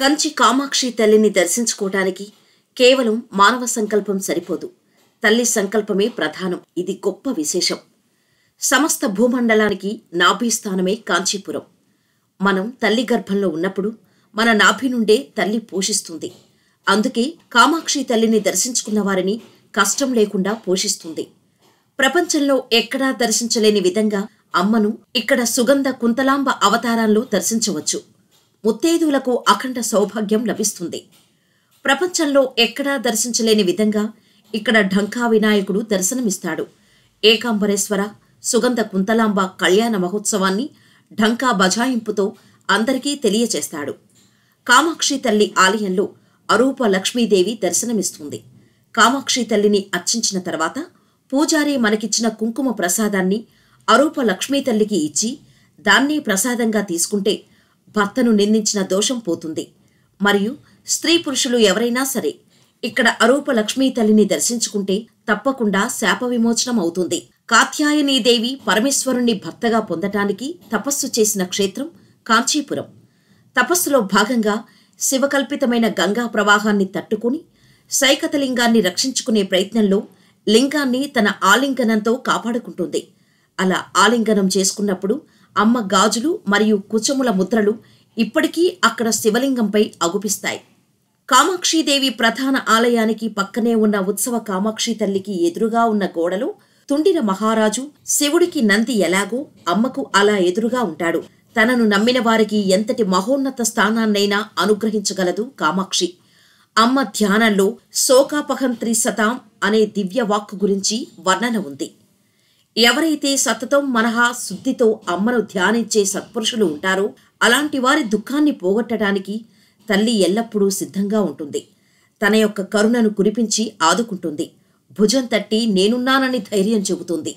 కంచి కామాక్షి తల్లిని దర్శించుకోవటానికి కేవలం మానవ సంకల్పం సరిపోదు తల్లి సంకల్పమే ప్రధానం ఇది గొప్ప విశేషం సమస్త భూమండలానికి నాభి స్థానమే కాంచీపురం మనం తల్లి గర్భంలో ఉన్నప్పుడు మన నాభి నుండే తల్లి పోషిస్తుంది అందుకే కామాక్షి తల్లిని దర్శించుకున్న వారిని కష్టం లేకుండా పోషిస్తుంది ప్రపంచంలో ఎక్కడా దర్శించలేని విధంగా అమ్మను ఇక్కడ సుగంధ కుంతలాంబ అవతారాల్లో దర్శించవచ్చు ముత్తైదువులకు అఖండ సౌభాగ్యం లభిస్తుంది ప్రపంచంలో ఎక్కడా దర్శించలేని విధంగా ఇక్కడ ఢంకా వినాయకుడు దర్శనమిస్తాడు ఏకాంబరేశ్వర సుగంధ కుంతలాంబ కళ్యాణ మహోత్సవాన్ని ఢంకా బజాయింపుతో అందరికీ తెలియచేస్తాడు కామాక్షి తల్లి ఆలయంలో అరూప లక్ష్మీదేవి దర్శనమిస్తుంది కామాక్షి తల్లిని అర్చించిన తర్వాత పూజారి మనకిచ్చిన కుంకుమ ప్రసాదాన్ని అరూప లక్ష్మీ తల్లికి ఇచ్చి దాన్ని ప్రసాదంగా తీసుకుంటే భర్తను నిందించిన దోషం పోతుంది మరియు స్త్రీ పురుషులు ఎవరైనా సరే ఇక్కడ అరూప లక్ష్మీ తల్లిని దర్శించుకుంటే తప్పకుండా శాప విమోచనం అవుతుంది దేవి పరమేశ్వరుణ్ణి భర్తగా పొందటానికి తపస్సు చేసిన క్షేత్రం కాంచీపురం తపస్సులో భాగంగా శివకల్పితమైన గంగా ప్రవాహాన్ని తట్టుకుని సైకతలింగాన్ని రక్షించుకునే ప్రయత్నంలో లింగాన్ని తన ఆలింగనంతో కాపాడుకుంటుంది అలా ఆలింగనం చేసుకున్నప్పుడు అమ్మ గాజులు మరియు కుచముల ముద్రలు ఇప్పటికీ అక్కడ శివలింగంపై అగుపిస్తాయి కామాక్షీదేవి ప్రధాన ఆలయానికి పక్కనే ఉన్న ఉత్సవ కామాక్షి తల్లికి ఎదురుగా ఉన్న గోడలో తుండిన మహారాజు శివుడికి నంది ఎలాగో అమ్మకు అలా ఎదురుగా ఉంటాడు తనను నమ్మిన వారికి ఎంతటి మహోన్నత స్థానాన్నైనా అనుగ్రహించగలదు కామాక్షి అమ్మ ధ్యానంలో శోకాపహంత్రి సతాం అనే దివ్య గురించి వర్ణన ఉంది ఎవరైతే సతతం మనహా శుద్ధితో అమ్మను ధ్యానించే సత్పురుషులు ఉంటారో అలాంటి వారి దుఃఖాన్ని పోగొట్టడానికి తల్లి ఎల్లప్పుడూ సిద్ధంగా ఉంటుంది తన యొక్క కరుణను కురిపించి ఆదుకుంటుంది భుజం తట్టి నేనున్నానని ధైర్యం చెబుతుంది